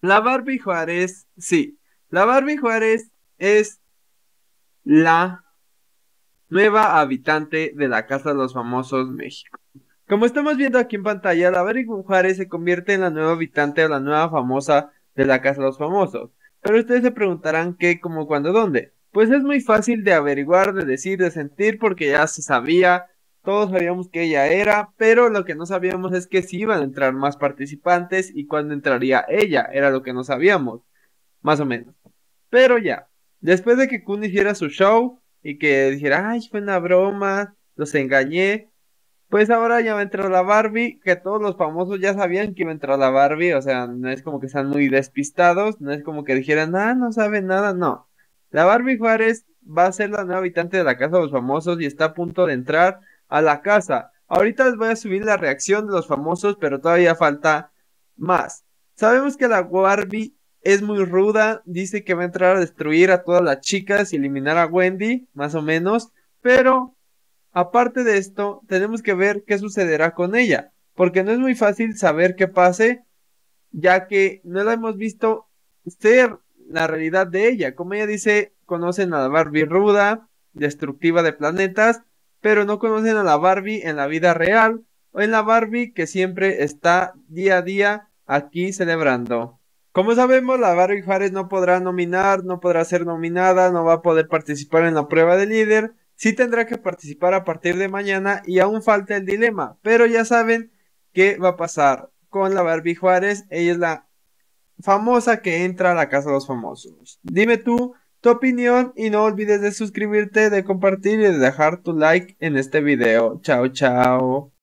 La Barbie Juárez, sí. La Barbie Juárez es la nueva habitante de la Casa de los Famosos México. Como estamos viendo aquí en pantalla, la Barbie Juárez se convierte en la nueva habitante o la nueva famosa de la Casa de los Famosos. Pero ustedes se preguntarán qué, cómo, cuándo, dónde. Pues es muy fácil de averiguar, de decir, de sentir, porque ya se sabía todos sabíamos que ella era, pero lo que no sabíamos es que si iban a entrar más participantes y cuándo entraría ella, era lo que no sabíamos, más o menos. Pero ya, después de que Kun hiciera su show y que dijera, ay, fue una broma, los engañé, pues ahora ya va a entrar la Barbie, que todos los famosos ya sabían que iba a entrar la Barbie, o sea, no es como que están muy despistados, no es como que dijeran, ah, no saben nada, no. La Barbie Juárez va a ser la nueva habitante de la Casa de los Famosos y está a punto de entrar a la casa. Ahorita les voy a subir la reacción de los famosos, pero todavía falta más. Sabemos que la Barbie es muy ruda, dice que va a entrar a destruir a todas las chicas y eliminar a Wendy, más o menos, pero aparte de esto, tenemos que ver qué sucederá con ella, porque no es muy fácil saber qué pase, ya que no la hemos visto ser la realidad de ella. Como ella dice, conocen a la Barbie ruda, destructiva de planetas, pero no conocen a la Barbie en la vida real o en la Barbie que siempre está día a día aquí celebrando. Como sabemos, la Barbie Juárez no podrá nominar, no podrá ser nominada, no va a poder participar en la prueba de líder, sí tendrá que participar a partir de mañana y aún falta el dilema, pero ya saben qué va a pasar con la Barbie Juárez, ella es la famosa que entra a la casa de los famosos. Dime tú, tu opinión y no olvides de suscribirte, de compartir y de dejar tu like en este video. Chao, chao.